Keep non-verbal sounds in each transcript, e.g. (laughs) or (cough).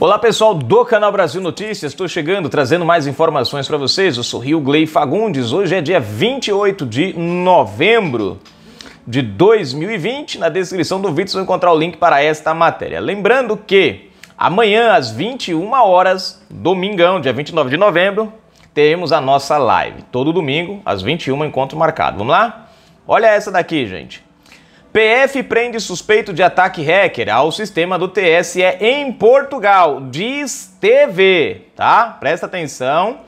Olá pessoal do canal Brasil Notícias, estou chegando trazendo mais informações para vocês. Eu sou Rio Glei Fagundes, hoje é dia 28 de novembro de 2020. Na descrição do vídeo você vai encontrar o link para esta matéria. Lembrando que amanhã às 21 horas, domingão, dia 29 de novembro, teremos a nossa live. Todo domingo às 21, encontro marcado. Vamos lá? Olha essa daqui, gente. PF prende suspeito de ataque hacker ao sistema do TSE em Portugal, diz TV, tá? Presta atenção,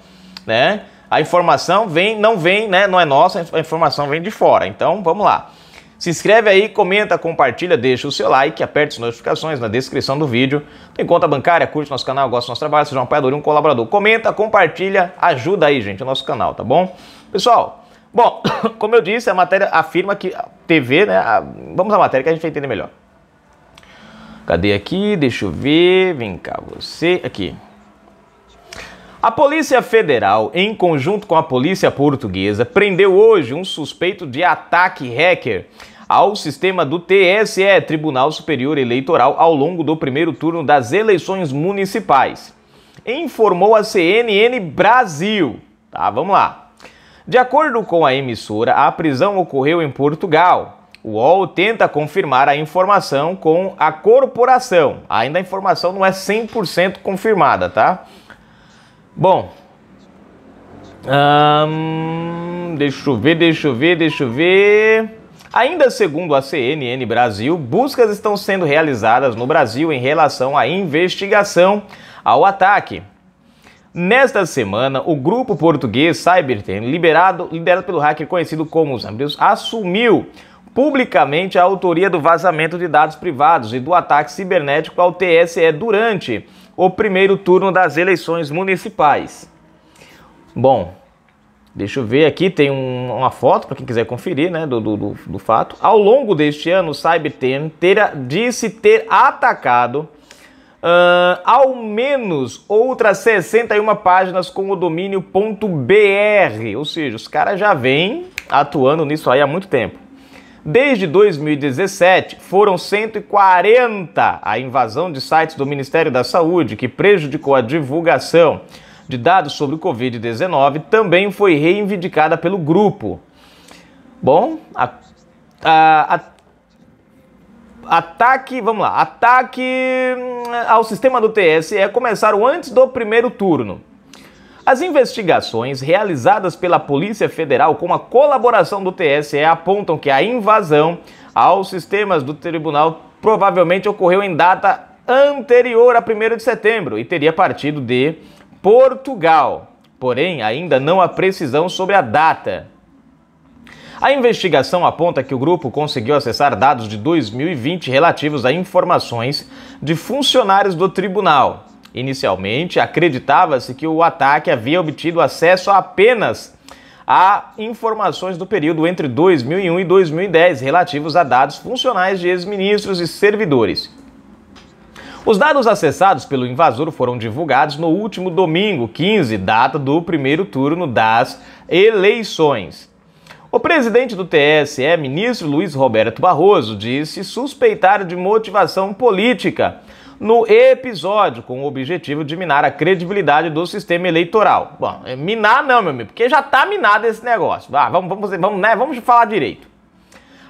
né? A informação vem, não vem, né? Não é nossa, a informação vem de fora. Então, vamos lá. Se inscreve aí, comenta, compartilha, deixa o seu like, aperta as notificações na descrição do vídeo. Tem conta bancária, curte nosso canal, gosta do nosso trabalho, seja um apoiador e um colaborador. Comenta, compartilha, ajuda aí, gente, o nosso canal, tá bom? Pessoal, Bom, (coughs) como eu disse, a matéria afirma que a TV, né? A, vamos à matéria que a gente vai entender melhor. Cadê aqui? Deixa eu ver. Vem cá, você. Aqui. A Polícia Federal, em conjunto com a Polícia Portuguesa, prendeu hoje um suspeito de ataque hacker ao sistema do TSE, Tribunal Superior Eleitoral, ao longo do primeiro turno das eleições municipais. Informou a CNN Brasil. Tá, vamos lá. De acordo com a emissora, a prisão ocorreu em Portugal. O UOL tenta confirmar a informação com a corporação. Ainda a informação não é 100% confirmada, tá? Bom. Hum, deixa eu ver, deixa eu ver, deixa eu ver. Ainda segundo a CNN Brasil, buscas estão sendo realizadas no Brasil em relação à investigação ao ataque. Nesta semana, o grupo português CyberTen, liberado, liderado pelo hacker conhecido como Zambrius, assumiu publicamente a autoria do vazamento de dados privados e do ataque cibernético ao TSE durante o primeiro turno das eleições municipais. Bom, Deixa eu ver aqui, tem um, uma foto para quem quiser conferir, né, do, do, do, fato. Ao longo deste ano, o Cybertem disse ter atacado uh, ao menos outras 61 páginas com o domínio .br, ou seja, os caras já vêm atuando nisso aí há muito tempo. Desde 2017, foram 140 a invasão de sites do Ministério da Saúde que prejudicou a divulgação de dados sobre o Covid-19, também foi reivindicada pelo grupo. Bom, a, a, a ataque, vamos lá, ataque hum, ao sistema do TSE começaram antes do primeiro turno. As investigações realizadas pela Polícia Federal com a colaboração do TSE apontam que a invasão aos sistemas do tribunal provavelmente ocorreu em data anterior a 1 de setembro e teria partido de Portugal. Porém, ainda não há precisão sobre a data. A investigação aponta que o grupo conseguiu acessar dados de 2020 relativos a informações de funcionários do tribunal. Inicialmente, acreditava-se que o ataque havia obtido acesso apenas a informações do período entre 2001 e 2010 relativos a dados funcionais de ex-ministros e servidores. Os dados acessados pelo invasor foram divulgados no último domingo, 15, data do primeiro turno das eleições. O presidente do TSE, ministro Luiz Roberto Barroso, disse suspeitar de motivação política no episódio, com o objetivo de minar a credibilidade do sistema eleitoral. Bom, é, minar não, meu amigo, porque já está minado esse negócio. Ah, vamos, vamos, vamos, né? vamos falar direito.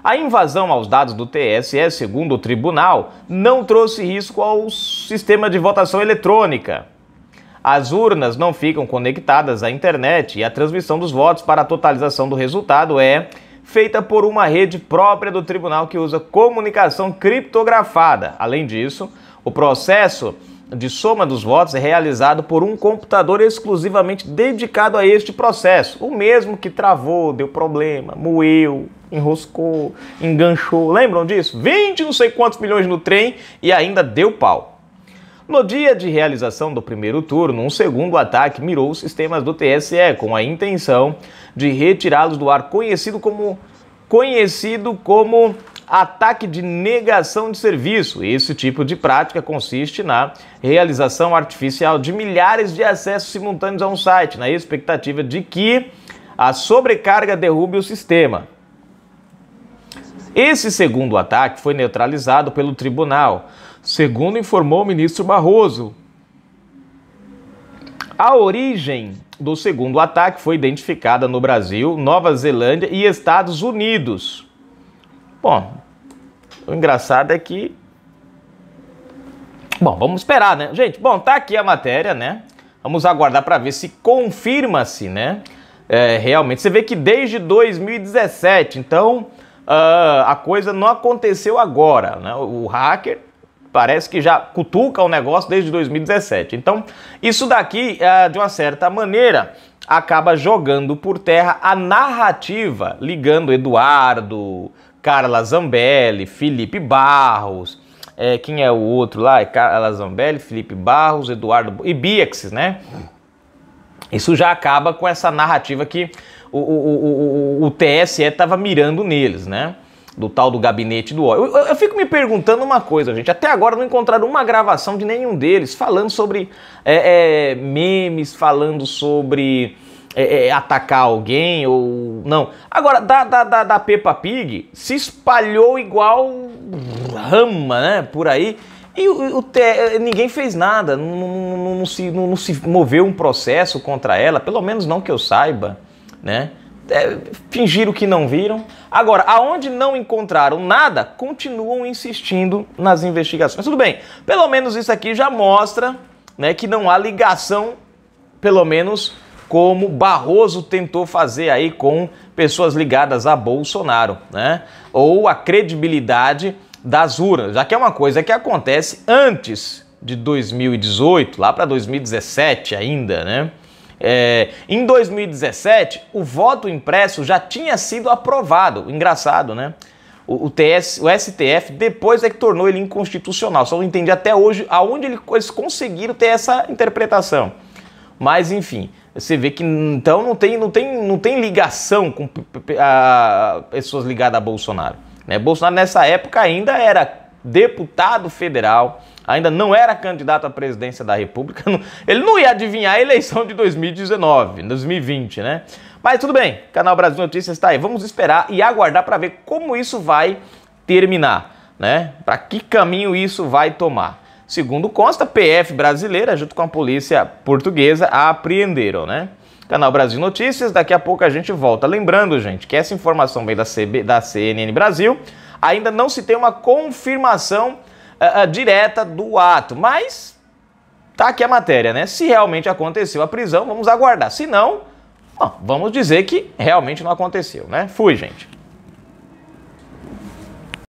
A invasão aos dados do TSE, segundo o tribunal, não trouxe risco ao sistema de votação eletrônica. As urnas não ficam conectadas à internet e a transmissão dos votos para a totalização do resultado é feita por uma rede própria do tribunal que usa comunicação criptografada. Além disso, o processo de soma dos votos é realizado por um computador exclusivamente dedicado a este processo, o mesmo que travou, deu problema, moeu, enroscou, enganchou. Lembram disso? 20 não sei quantos milhões no trem e ainda deu pau. No dia de realização do primeiro turno, um segundo ataque mirou os sistemas do TSE com a intenção de retirá-los do ar, conhecido como conhecido como ataque de negação de serviço. Esse tipo de prática consiste na realização artificial de milhares de acessos simultâneos a um site, na expectativa de que a sobrecarga derrube o sistema. Esse segundo ataque foi neutralizado pelo tribunal, segundo informou o ministro Barroso. A origem do segundo ataque foi identificada no Brasil, Nova Zelândia e Estados Unidos. Bom, o engraçado é que. Bom, vamos esperar, né? Gente, bom, tá aqui a matéria, né? Vamos aguardar para ver se confirma-se, né? É, realmente. Você vê que desde 2017, então uh, a coisa não aconteceu agora. Né? O hacker parece que já cutuca o negócio desde 2017. Então, isso daqui, uh, de uma certa maneira, acaba jogando por terra a narrativa, ligando Eduardo, Carla Zambelli, Felipe Barros, é, quem é o outro lá? É Carla Zambelli, Felipe Barros, Eduardo e Biexes, né? Isso já acaba com essa narrativa que o, o, o, o TSE estava mirando neles, né? Do tal do gabinete do ódio. Eu, eu, eu, fico me perguntando uma coisa, gente. Até agora não encontraram uma gravação de nenhum deles falando sobre é, é, memes, falando sobre é, é atacar alguém ou não. Agora, da, da, da, da Peppa Pig se espalhou igual rama, né? Por aí. E o, o te, ninguém fez nada, não, não, não, se, não, se, moveu um processo contra ela, pelo menos não que eu saiba né? É, fingiram que não viram. Agora, aonde não encontraram nada, continuam insistindo nas investigações. tudo bem, pelo menos isso aqui já mostra né, que não há ligação, pelo menos como Barroso tentou fazer aí com pessoas ligadas a Bolsonaro, né? Ou a credibilidade das urnas, já que é uma coisa que acontece antes de 2018, lá para 2017 ainda, né? É, em 2017, o voto impresso já tinha sido aprovado. Engraçado, né? O, o, TS, o STF depois é que tornou ele inconstitucional. Só não entendi até hoje aonde eles conseguiram ter essa interpretação. Mas, enfim, você vê que então não tem, não tem, não tem ligação com a, pessoas ligadas a Bolsonaro. Né? Bolsonaro nessa época ainda era deputado federal, ainda não era candidato à presidência da República. (laughs) Ele não ia adivinhar a eleição de 2019, 2020, né? Mas tudo bem, Canal Brasil Notícias está aí. Vamos esperar e aguardar para ver como isso vai terminar, né? Para que caminho isso vai tomar. Segundo consta, PF brasileira, junto com a polícia portuguesa, a apreenderam, né? Canal Brasil Notícias, daqui a pouco a gente volta. Lembrando, gente, que essa informação vem da, CB, da CNN Brasil ainda não se tem uma confirmação uh, uh, direta do ato, mas tá aqui a matéria, né? Se realmente aconteceu a prisão, vamos aguardar. Se não, bom, vamos dizer que realmente não aconteceu, né? Fui, gente.